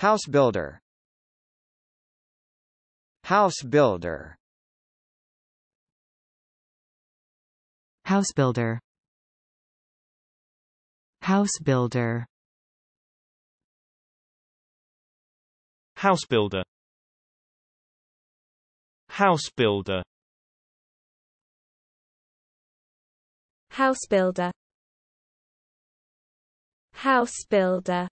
House builder House builder House builder House builder House builder House builder House builder House builder